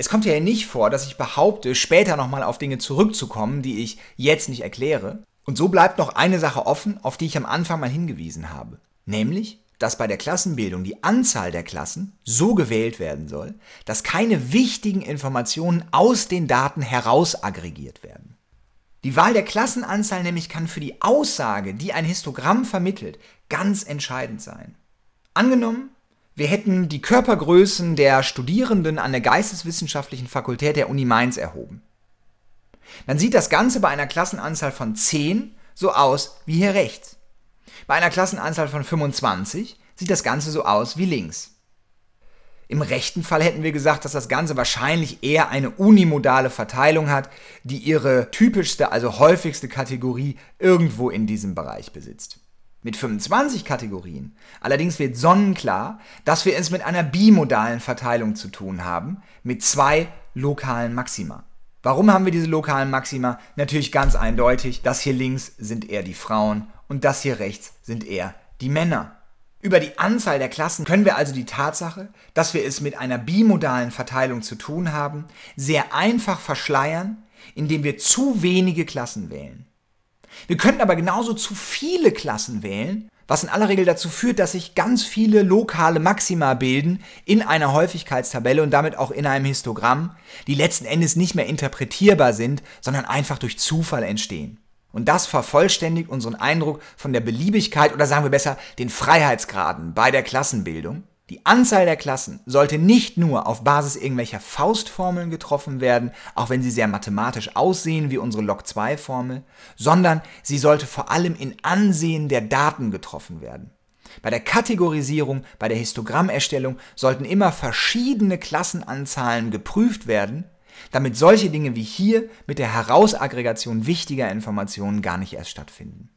Es kommt ja nicht vor, dass ich behaupte, später nochmal auf Dinge zurückzukommen, die ich jetzt nicht erkläre. Und so bleibt noch eine Sache offen, auf die ich am Anfang mal hingewiesen habe. Nämlich, dass bei der Klassenbildung die Anzahl der Klassen so gewählt werden soll, dass keine wichtigen Informationen aus den Daten heraus aggregiert werden. Die Wahl der Klassenanzahl nämlich kann für die Aussage, die ein Histogramm vermittelt, ganz entscheidend sein. Angenommen, wir hätten die Körpergrößen der Studierenden an der Geisteswissenschaftlichen Fakultät der Uni Mainz erhoben. Dann sieht das Ganze bei einer Klassenanzahl von 10 so aus wie hier rechts. Bei einer Klassenanzahl von 25 sieht das Ganze so aus wie links. Im rechten Fall hätten wir gesagt, dass das Ganze wahrscheinlich eher eine unimodale Verteilung hat, die ihre typischste, also häufigste Kategorie irgendwo in diesem Bereich besitzt mit 25 Kategorien. Allerdings wird sonnenklar, dass wir es mit einer bimodalen Verteilung zu tun haben, mit zwei lokalen Maxima. Warum haben wir diese lokalen Maxima? Natürlich ganz eindeutig, das hier links sind eher die Frauen und das hier rechts sind eher die Männer. Über die Anzahl der Klassen können wir also die Tatsache, dass wir es mit einer bimodalen Verteilung zu tun haben, sehr einfach verschleiern, indem wir zu wenige Klassen wählen. Wir könnten aber genauso zu viele Klassen wählen, was in aller Regel dazu führt, dass sich ganz viele lokale Maxima bilden in einer Häufigkeitstabelle und damit auch in einem Histogramm, die letzten Endes nicht mehr interpretierbar sind, sondern einfach durch Zufall entstehen. Und das vervollständigt unseren Eindruck von der Beliebigkeit oder sagen wir besser den Freiheitsgraden bei der Klassenbildung. Die Anzahl der Klassen sollte nicht nur auf Basis irgendwelcher Faustformeln getroffen werden, auch wenn sie sehr mathematisch aussehen wie unsere Log2-Formel, sondern sie sollte vor allem in Ansehen der Daten getroffen werden. Bei der Kategorisierung, bei der Histogrammerstellung sollten immer verschiedene Klassenanzahlen geprüft werden, damit solche Dinge wie hier mit der Herausaggregation wichtiger Informationen gar nicht erst stattfinden.